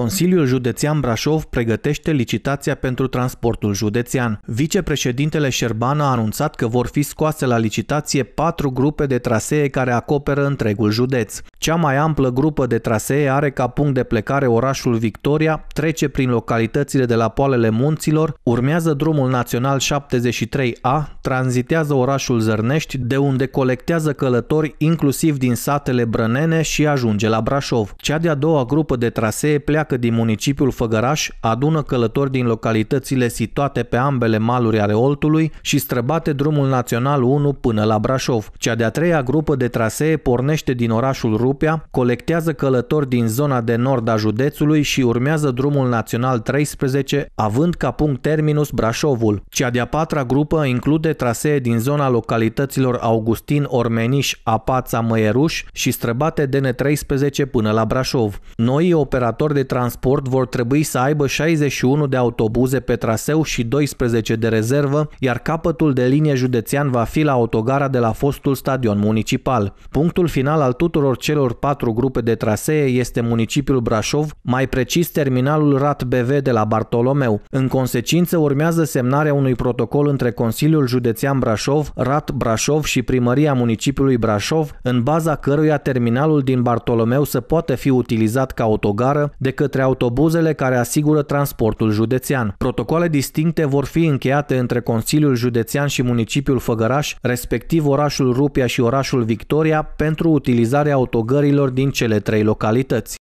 Consiliul Județean Brașov pregătește licitația pentru transportul județean. Vicepreședintele Șerban a anunțat că vor fi scoase la licitație patru grupe de trasee care acoperă întregul județ. Cea mai amplă grupă de trasee are ca punct de plecare orașul Victoria, trece prin localitățile de la Poalele Munților, urmează drumul național 73A, tranzitează orașul Zărnești, de unde colectează călători inclusiv din satele Brănene și ajunge la Brașov. Cea de-a doua grupă de trasee pleacă pleacă din municipiul Făgăraș, adună călători din localitățile situate pe ambele maluri ale Oltului și străbate drumul național 1 până la Brașov. Cea de-a treia grupă de trasee pornește din orașul Rupea, colectează călători din zona de nord a județului și urmează drumul național 13, având ca punct terminus Brașovul. Cea de-a patra grupă include trasee din zona localităților Augustin, Ormeniș, Apața, Măieruș și străbate DN13 până la Brașov. Noi operatori de trasee transport vor trebui să aibă 61 de autobuze pe traseu și 12 de rezervă, iar capătul de linie județean va fi la autogara de la fostul stadion municipal. Punctul final al tuturor celor patru grupe de trasee este municipiul Brașov, mai precis terminalul Rat BV de la Bartolomeu. În consecință urmează semnarea unui protocol între Consiliul Județean Brașov, Rat Brașov și Primăria Municipiului Brașov, în baza căruia terminalul din Bartolomeu să poate fi utilizat ca autogară de către către autobuzele care asigură transportul județean. Protocoale distincte vor fi încheiate între Consiliul Județean și Municipiul Făgăraș, respectiv orașul Rupia și orașul Victoria, pentru utilizarea autogărilor din cele trei localități.